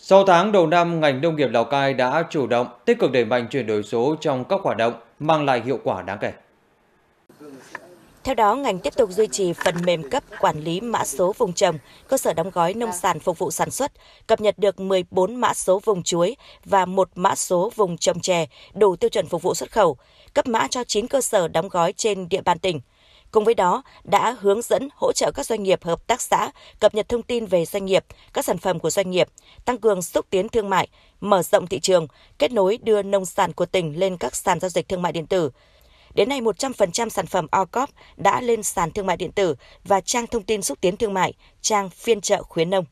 sau tháng đầu năm, ngành nông nghiệp Lào Cai đã chủ động, tích cực đẩy mạnh chuyển đổi số trong các hoạt động, mang lại hiệu quả đáng kể. Theo đó, ngành tiếp tục duy trì phần mềm cấp quản lý mã số vùng trồng, cơ sở đóng gói nông sản phục vụ sản xuất, cập nhật được 14 mã số vùng chuối và một mã số vùng trồng chè đủ tiêu chuẩn phục vụ xuất khẩu, cấp mã cho 9 cơ sở đóng gói trên địa bàn tỉnh. Cùng với đó, đã hướng dẫn hỗ trợ các doanh nghiệp hợp tác xã cập nhật thông tin về doanh nghiệp, các sản phẩm của doanh nghiệp, tăng cường xúc tiến thương mại, mở rộng thị trường, kết nối đưa nông sản của tỉnh lên các sàn giao dịch thương mại điện tử. Đến nay, 100% sản phẩm OCOP đã lên sàn thương mại điện tử và trang thông tin xúc tiến thương mại, trang phiên trợ khuyến nông.